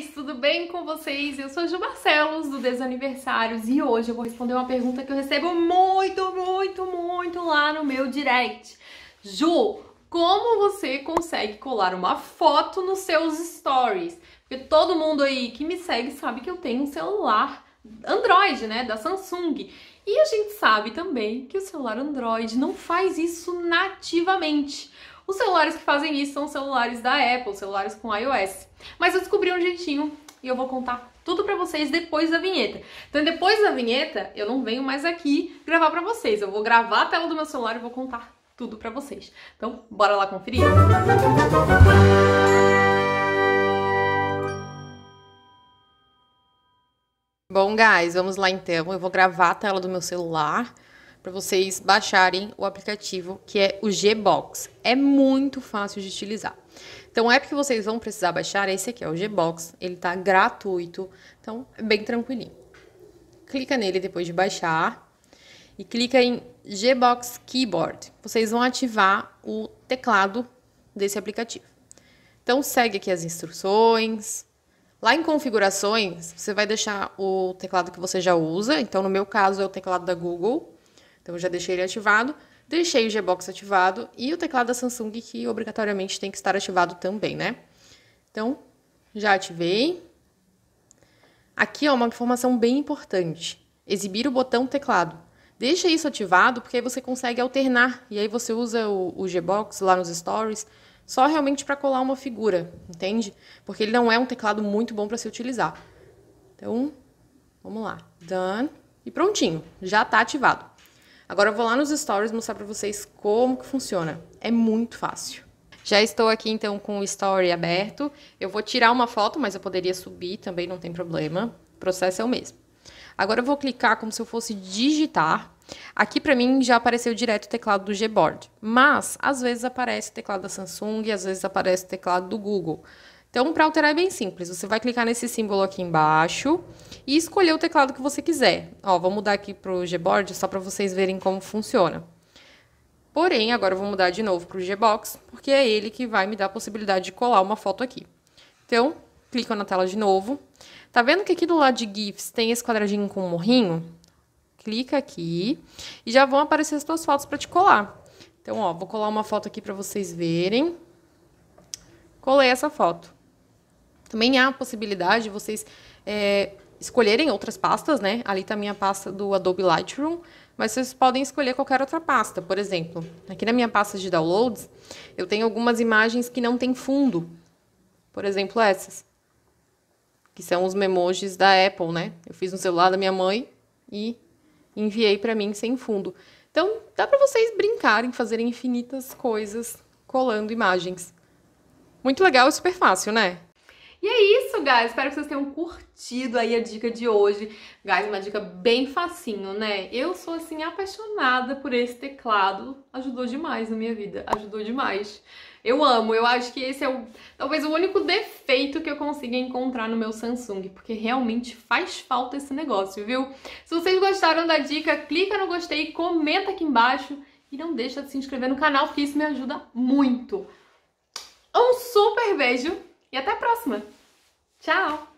vocês? Tudo bem com vocês? Eu sou a Ju Marcelos do Desaniversários, e hoje eu vou responder uma pergunta que eu recebo muito, muito, muito lá no meu direct. Ju, como você consegue colar uma foto nos seus stories? Porque todo mundo aí que me segue sabe que eu tenho um celular Android, né, da Samsung. E a gente sabe também que o celular Android não faz isso nativamente. Os celulares que fazem isso são celulares da Apple, celulares com iOS. Mas eu descobri um jeitinho e eu vou contar tudo para vocês depois da vinheta. Então, depois da vinheta, eu não venho mais aqui gravar para vocês. Eu vou gravar a tela do meu celular e vou contar tudo para vocês. Então, bora lá conferir. Música Bom, guys, vamos lá então. Eu vou gravar a tela do meu celular para vocês baixarem o aplicativo que é o Gbox. É muito fácil de utilizar. Então, o app que vocês vão precisar baixar é esse aqui, é o Gbox. Ele tá gratuito, então é bem tranquilinho. Clica nele depois de baixar e clica em Gbox Keyboard. Vocês vão ativar o teclado desse aplicativo. Então, segue aqui as instruções, Lá em configurações, você vai deixar o teclado que você já usa. Então, no meu caso, é o teclado da Google. Então, eu já deixei ele ativado. Deixei o Gbox ativado e o teclado da Samsung, que obrigatoriamente tem que estar ativado também, né? Então, já ativei. Aqui, ó, uma informação bem importante. Exibir o botão teclado. Deixa isso ativado, porque aí você consegue alternar. E aí você usa o, o Gbox lá nos stories só realmente para colar uma figura, entende? Porque ele não é um teclado muito bom para se utilizar. Então, vamos lá. Done. E prontinho, já está ativado. Agora eu vou lá nos stories mostrar para vocês como que funciona. É muito fácil. Já estou aqui então com o story aberto. Eu vou tirar uma foto, mas eu poderia subir também, não tem problema. O processo é o mesmo. Agora eu vou clicar como se eu fosse digitar. Aqui para mim já apareceu direto o teclado do Gboard, mas às vezes aparece o teclado da Samsung, às vezes aparece o teclado do Google. Então, para alterar é bem simples. Você vai clicar nesse símbolo aqui embaixo e escolher o teclado que você quiser. Ó, vou mudar aqui para o Gboard só para vocês verem como funciona. Porém, agora eu vou mudar de novo para o Gbox, porque é ele que vai me dar a possibilidade de colar uma foto aqui. Então, Clicam na tela de novo. Tá vendo que aqui do lado de GIFs tem esse quadradinho com um morrinho? Clica aqui e já vão aparecer as suas fotos para te colar. Então, ó, vou colar uma foto aqui para vocês verem. Colei essa foto. Também há a possibilidade de vocês é, escolherem outras pastas, né? Ali tá a minha pasta do Adobe Lightroom, mas vocês podem escolher qualquer outra pasta. Por exemplo, aqui na minha pasta de downloads, eu tenho algumas imagens que não tem fundo. Por exemplo, essas que são os memojis da Apple, né? Eu fiz no celular da minha mãe e enviei para mim sem fundo. Então, dá para vocês brincarem, fazerem infinitas coisas colando imagens. Muito legal e super fácil, né? E é isso, guys. Espero que vocês tenham curtido aí a dica de hoje. Guys, uma dica bem facinho, né? Eu sou, assim, apaixonada por esse teclado. Ajudou demais na minha vida. Ajudou demais. Eu amo, eu acho que esse é o, talvez o único defeito que eu consiga encontrar no meu Samsung, porque realmente faz falta esse negócio, viu? Se vocês gostaram da dica, clica no gostei, comenta aqui embaixo e não deixa de se inscrever no canal, porque isso me ajuda muito. Um super beijo e até a próxima. Tchau!